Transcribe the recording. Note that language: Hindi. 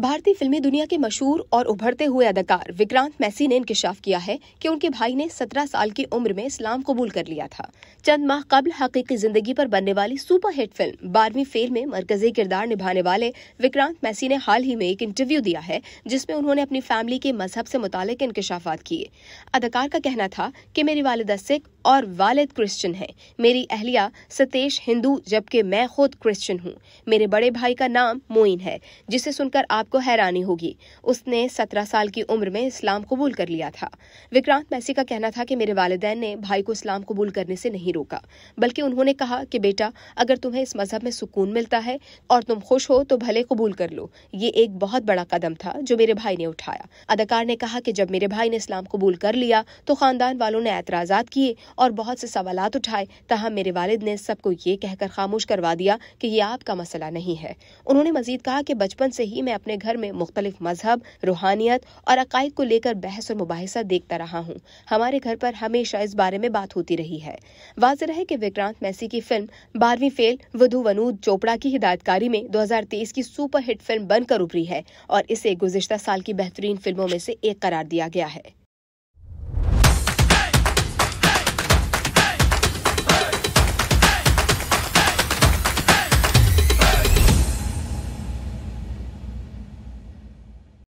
भारतीय फिल्मी दुनिया के मशहूर और उभरते हुए अदाकार विक्रांत मैसी ने इंकशाफ किया है कि उनके भाई ने 17 साल की उम्र में इस्लाम कबूल कर लिया था चंद माह कबल हकीकी जिंदगी पर बनने वाली सुपर हिट फिल्म बारहवीं फेल में मरकजी किरदार निभाने वाले विक्रांत मैसी ने हाल ही में एक इंटरव्यू दिया है जिसमें उन्होंने अपनी फैमिली के मजहब से मुतालिक इंकशाफात किए अदाकार का कहना था कि मेरी वालदा सिख और वालिद क्रिश्चियन हैं मेरी अहलिया सतेश हिंदू जबकि मैं खुद क्रिश्चियन हूँ मेरे बड़े भाई का नाम मोइन है जिसे सुनकर आपको हैरानी होगी उसने सत्रह साल की उम्र में इस्लाम कबूल कर लिया था विक्रांत मैसी का कहना था कि मेरे वालदेन ने भाई को इस्लाम कबूल करने से नहीं रोका बल्कि उन्होंने कहा कि बेटा अगर तुम्हें इस मजहब में सुकून मिलता है और तुम खुश हो तो भले कबूल कर लो ये एक बहुत बड़ा कदम था जो मेरे भाई ने उठाया अदाकार ने कहा कि जब मेरे भाई ने इस्लाम कबूल कर लिया तो खानदान वालों ने एतराजात किए और बहुत से सवाल उठाए तहम मेरे वालिद ने सबको ये कहकर खामोश करवा दिया कि ये आपका मसला नहीं है उन्होंने मजीद कहा कि बचपन से ही मैं अपने घर में मुख्तलिफ मजहब रूहानियत और अकायद को लेकर बहस और मुबासा देखता रहा हूँ हमारे घर पर हमेशा इस बारे में बात होती रही है वाज है कि विक्रांत मैसी की फिल्म बारहवीं फेल वधु वनूद चोपड़ा की हिदायतकारी में 2023 की सुपरहिट फिल्म बनकर उभरी है और इसे गुजशत साल की बेहतरीन फिल्मों में से एक करार दिया गया है